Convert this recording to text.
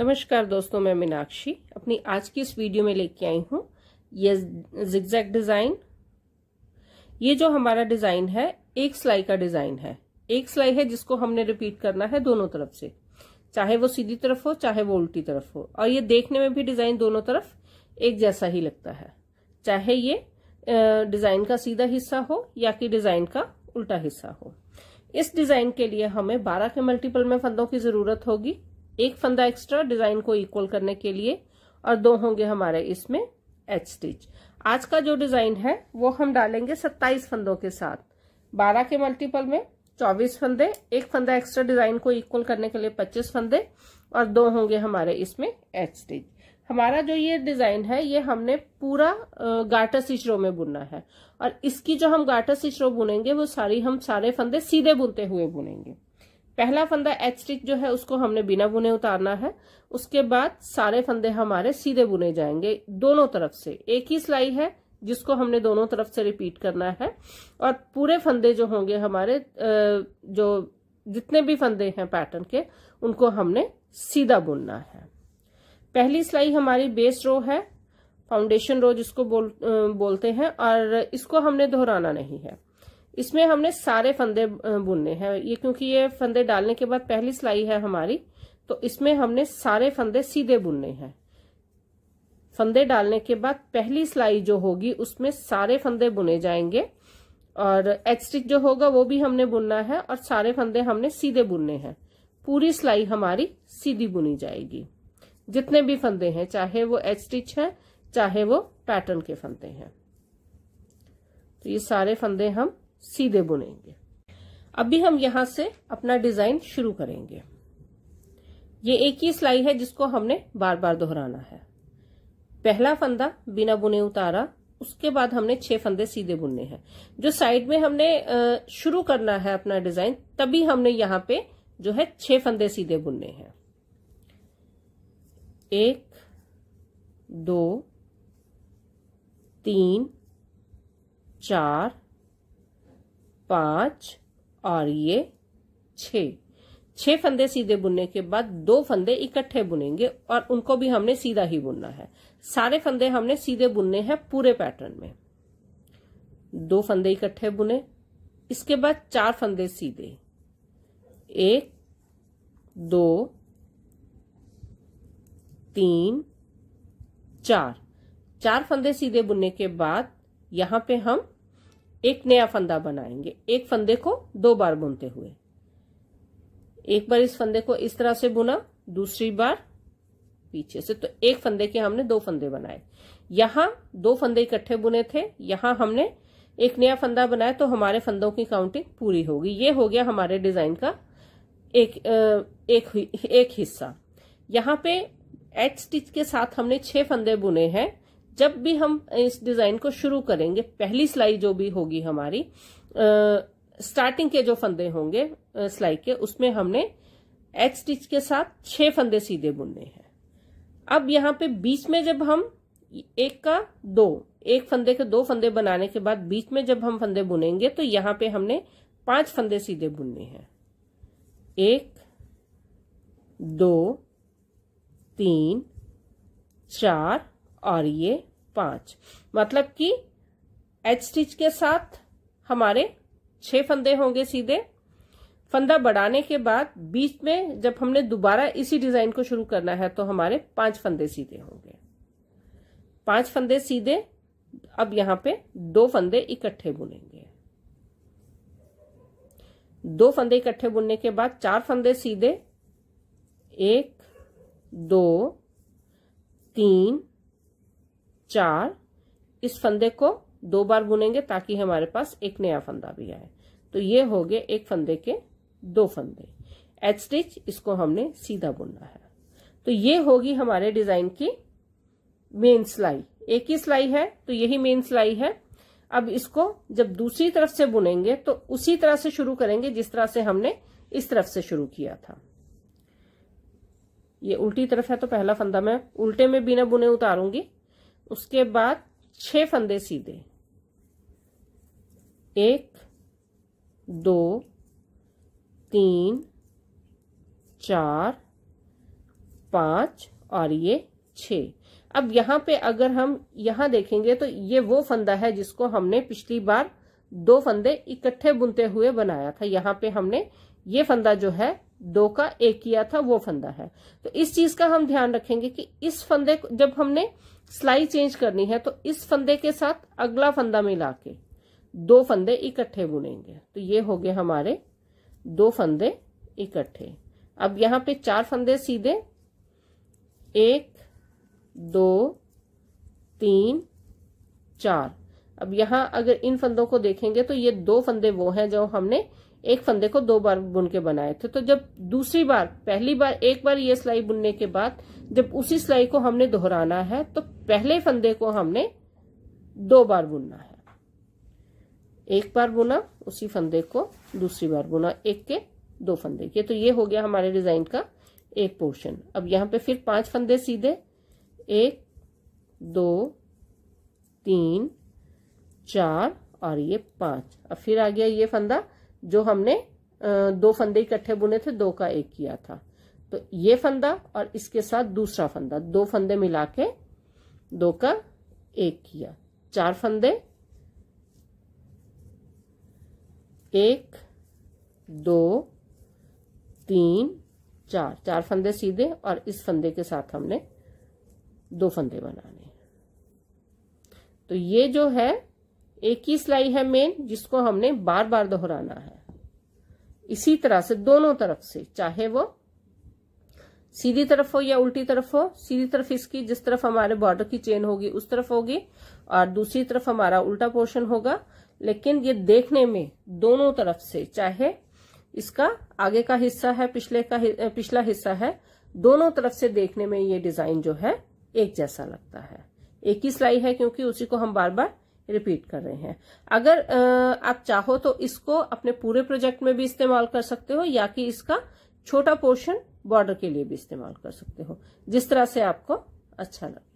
नमस्कार दोस्तों मैं मीनाक्षी अपनी आज की इस वीडियो में लेके आई हूँ ये जिगजैग डिज़ाइन ये जो हमारा डिज़ाइन है एक सिलाई का डिज़ाइन है एक सिलाई है जिसको हमने रिपीट करना है दोनों तरफ से चाहे वो सीधी तरफ हो चाहे वो उल्टी तरफ हो और ये देखने में भी डिज़ाइन दोनों तरफ एक जैसा ही लगता है चाहे ये डिज़ाइन का सीधा हिस्सा हो या कि डिज़ाइन का उल्टा हिस्सा हो इस डिज़ाइन के लिए हमें 12 के मल्टीपल में फंदों की ज़रूरत होगी एक फंदा एक्स्ट्रा डिजाइन को इक्वल करने के लिए और दो होंगे हमारे इसमें एच स्टिच आज का जो डिजाइन है वो हम डालेंगे सत्ताईस फंदों के साथ बारह के मल्टीपल में चौबीस फंदे एक फंदा एक्स्ट्रा डिजाइन को इक्वल करने के लिए पच्चीस फंदे और दो होंगे हमारे इसमें एच स्टिच हमारा जो ये डिजाइन है ये हमने पूरा गाटा सिचरो में बुनना है और इसकी जो हम गाटा सिचरो बुनेंगे वो सारी हम सारे फंदे सीधे बुनते हुए बुनेंगे पहला फंदा एच स्टिच जो है उसको हमने बिना बुने उतारना है उसके बाद सारे फंदे हमारे सीधे बुने जाएंगे दोनों तरफ से एक ही सिलाई है जिसको हमने दोनों तरफ से रिपीट करना है और पूरे फंदे जो होंगे हमारे जो जितने भी फंदे हैं पैटर्न के उनको हमने सीधा बुनना है पहली सिलाई हमारी बेस रो है फाउंडेशन रो जिसको बोल, बोलते हैं और इसको हमने दोहराना नहीं है इसमें हमने सारे फंदे बुनने हैं ये क्योंकि ये फंदे डालने के बाद पहली सिलाई है हमारी तो इसमें हमने सारे फंदे सीधे बुनने हैं फंदे डालने के बाद पहली सिलाई जो होगी उसमें सारे फंदे बुने जाएंगे और एच स्टिच जो होगा वो भी हमने बुनना है और सारे फंदे हमने सीधे बुनने हैं पूरी सिलाई हमारी सीधी बुनी जाएगी जितने भी फंदे हैं चाहे वो एच स्टिच है चाहे वो पैटर्न के फंदे हैं तो ये सारे फंदे हम सीधे बुनेंगे अभी हम यहां से अपना डिजाइन शुरू करेंगे ये एक ही सिलाई है जिसको हमने बार बार दोहराना है पहला फंदा बिना बुने उतारा उसके बाद हमने छह फंदे सीधे बुनने हैं जो साइड में हमने शुरू करना है अपना डिजाइन तभी हमने यहाँ पे जो है छह फंदे सीधे बुनने हैं एक दो तीन चार पाँच और ये छ छह फंदे सीधे बुनने के बाद दो फंदे इकट्ठे बुनेंगे और उनको भी हमने सीधा ही बुनना है सारे फंदे हमने सीधे बुनने हैं पूरे पैटर्न में दो फंदे इकट्ठे बुने इसके बाद चार फंदे सीधे एक दो तीन चार चार फंदे सीधे बुनने के बाद यहां पे हम एक नया फंदा बनाएंगे एक फंदे को दो बार बुनते हुए एक बार इस फंदे को इस तरह से बुना दूसरी बार पीछे से तो एक फंदे के हमने दो फंदे बनाए यहां दो फंदे इकट्ठे बुने थे यहां हमने एक नया फंदा बनाया तो हमारे फंदों की काउंटिंग पूरी होगी ये हो गया हमारे डिजाइन का एक एक एक हिस्सा यहाँ पे एच स्टिच के साथ हमने छह फंदे बुने हैं जब भी हम इस डिजाइन को शुरू करेंगे पहली सिलाई जो भी होगी हमारी स्टार्टिंग के जो फंदे होंगे सिलाई के उसमें हमने एच स्टिच के साथ छह फंदे सीधे बुनने हैं अब यहाँ पे बीच में जब हम एक का दो एक फंदे के दो फंदे बनाने के बाद बीच में जब हम फंदे बुनेंगे तो यहाँ पे हमने पांच फंदे सीधे बुनने हैं एक दो तीन चार और ये पांच मतलब कि एच स्टिच के साथ हमारे छह फंदे होंगे सीधे फंदा बढ़ाने के बाद बीच में जब हमने दोबारा इसी डिजाइन को शुरू करना है तो हमारे पांच फंदे सीधे होंगे पांच फंदे सीधे अब यहां पे दो फंदे इकट्ठे बुनेंगे दो फंदे इकट्ठे बुनने के बाद चार फंदे सीधे एक दो तीन चार इस फंदे को दो बार बुनेंगे ताकि हमारे पास एक नया फंदा भी आए तो ये हो गए एक फंदे के दो फंदे एच स्टिच इसको हमने सीधा बुनना है तो ये होगी हमारे डिजाइन की मेन सिलाई एक ही सिलाई है तो यही मेन सिलाई है अब इसको जब दूसरी तरफ से बुनेंगे तो उसी तरह से शुरू करेंगे जिस तरह से हमने इस तरफ से शुरू किया था ये उल्टी तरफ है तो पहला फंदा मैं उल्टे में बिना बुने उतारूंगी उसके बाद छह फंदे सीधे एक दो तीन चार पाँच और ये छ अब यहाँ पे अगर हम यहाँ देखेंगे तो ये वो फंदा है जिसको हमने पिछली बार दो फंदे इकट्ठे बुनते हुए बनाया था यहाँ पे हमने ये फंदा जो है दो का एक किया था वो फंदा है तो इस चीज का हम ध्यान रखेंगे कि इस फंदे को जब हमने सिलाई चेंज करनी है तो इस फंदे के साथ अगला फंदा मिला के दो फंदे इकट्ठे बुनेंगे तो ये हो गए हमारे दो फंदे इकट्ठे अब यहाँ पे चार फंदे सीधे एक दो तीन चार अब यहां अगर इन फंदों को देखेंगे तो ये दो फंदे वो हैं जो हमने एक फंदे को दो बार बुन के बनाए थे तो जब दूसरी बार पहली बार एक बार ये सिलाई बुनने के बाद जब उसी सिलाई को हमने दोहराना है तो पहले फंदे को हमने दो बार बुनना है एक बार बुना उसी फंदे को दूसरी बार बुना एक के दो फंदे के तो ये हो गया हमारे डिजाइन का एक पोर्शन अब यहां पे फिर पांच फंदे सीधे एक दो तीन चार और ये पांच अब फिर आ गया ये फंदा जो हमने दो फंदे इकट्ठे बुने थे दो का एक किया था तो ये फंदा और इसके साथ दूसरा फंदा दो फंदे मिला के दो का एक किया चार फंदे एक दो तीन चार चार फंदे सीधे और इस फंदे के साथ हमने दो फंदे बनाने तो ये जो है एक ही सिलाई है मेन जिसको हमने बार बार दोहराना है इसी तरह से दोनों तरफ से चाहे वो सीधी तरफ हो या उल्टी तरफ हो सीधी तरफ इसकी जिस तरफ हमारे बॉर्डर की चेन होगी उस तरफ होगी और दूसरी तरफ हमारा उल्टा पोर्शन होगा लेकिन ये देखने में दोनों तरफ से चाहे इसका आगे का हिस्सा है पिछले का पिछला हिस्सा है दोनों तरफ से देखने में ये डिजाइन जो है एक जैसा लगता है एक ही सिलाई है क्योंकि उसी को हम बार बार रिपीट कर रहे हैं अगर आप चाहो तो इसको अपने पूरे प्रोजेक्ट में भी इस्तेमाल कर सकते हो या कि इसका छोटा पोर्शन बॉर्डर के लिए भी इस्तेमाल कर सकते हो जिस तरह से आपको अच्छा लगे